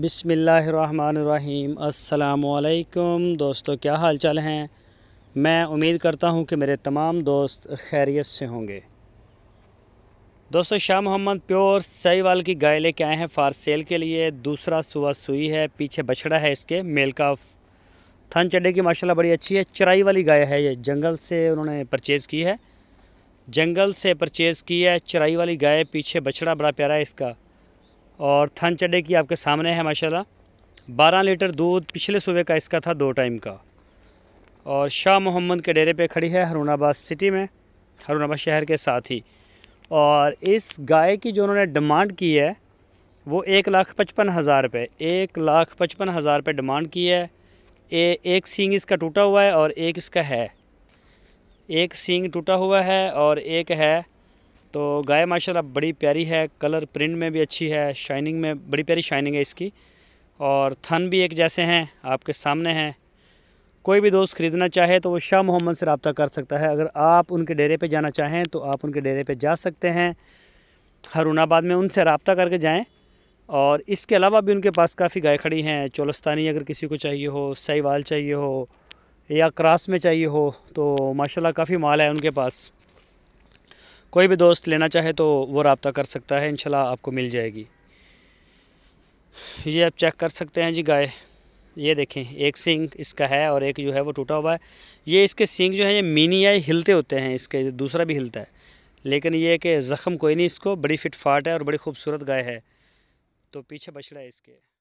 बिसमीम् अल्लाम दोस्तों क्या हाल चाल हैं मैं उम्मीद करता हूं कि मेरे तमाम दोस्त खैरियत से होंगे दोस्तों शाह मोहम्मद प्योर सईवाल की गाय लेके आए हैं फार सेल के लिए दूसरा सुबह सुई है पीछे बछड़ा है इसके मेल का थन चड्डे की माशाल्लाह बड़ी अच्छी है चराई वाली गाय है ये जंगल से उन्होंने परचेज़ की है जंगल से परचेज़ की है चराई वाली गाय पीछे बछड़ा बड़ा प्यारा है इसका और थन चडे की आपके सामने है माशाल्लाह बारह लीटर दूध पिछले सुबह का इसका था दो टाइम का और शाह मोहम्मद के डेरे पे खड़ी है हरूणाबाद सिटी में हरूणाबाद शहर के साथ ही और इस गाय की जो उन्होंने डिमांड की है वो एक लाख पचपन हज़ार रुपये एक लाख पचपन हज़ार रुपये डिमांड की है ए, एक सींग इसका टूटा हुआ है और एक इसका है एक सींग टूटा हुआ है और एक है तो गाय माशाल्लाह बड़ी प्यारी है कलर प्रिंट में भी अच्छी है शाइनिंग में बड़ी प्यारी शाइनिंग है इसकी और थन भी एक जैसे हैं आपके सामने हैं कोई भी दोस्त ख़रीदना चाहे तो वो शाह मोहम्मद से रबता कर सकता है अगर आप उनके डेरे पे जाना चाहें तो आप उनके डेरे पे जा सकते हैं हरुणाबाद में उनसे रबता करके जाएँ और इसके अलावा भी उनके पास काफ़ी गाय खड़ी हैं चोलस्तानी अगर किसी को चाहिए हो सही चाहिए हो या क्रास में चाहिए हो तो माशाल्लाह काफ़ी माल है उनके पास कोई भी दोस्त लेना चाहे तो वो रबता कर सकता है इनशाला आपको मिल जाएगी ये आप चेक कर सकते हैं जी गाय ये देखें एक सिंग इसका है और एक जो है वो टूटा हुआ है ये इसके सिंग जो है ये मिनी या हिलते होते हैं इसके दूसरा भी हिलता है लेकिन ये कि ज़ख़म कोई नहीं इसको बड़ी फिटफाट है और बड़ी खूबसूरत गाय है तो पीछे बछड़ा है इसके